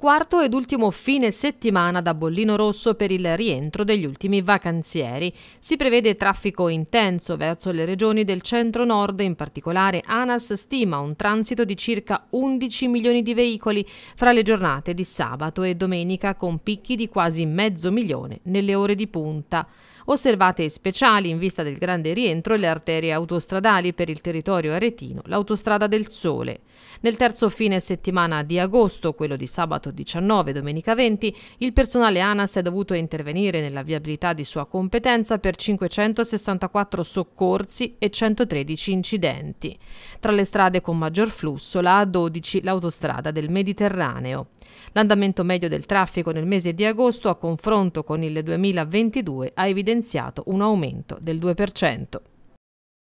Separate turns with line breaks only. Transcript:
quarto ed ultimo fine settimana da bollino rosso per il rientro degli ultimi vacanzieri. Si prevede traffico intenso verso le regioni del centro-nord, in particolare ANAS stima un transito di circa 11 milioni di veicoli fra le giornate di sabato e domenica con picchi di quasi mezzo milione nelle ore di punta. Osservate speciali in vista del grande rientro le arterie autostradali per il territorio aretino, l'autostrada del Sole. Nel terzo fine settimana di agosto, quello di sabato 19 e domenica 20, il personale ANAS è dovuto intervenire nella viabilità di sua competenza per 564 soccorsi e 113 incidenti. Tra le strade con maggior flusso, la A12, l'autostrada del Mediterraneo. L'andamento medio del traffico nel mese di agosto, a confronto con il 2022, ha evidenziato evidenziato un aumento del 2%.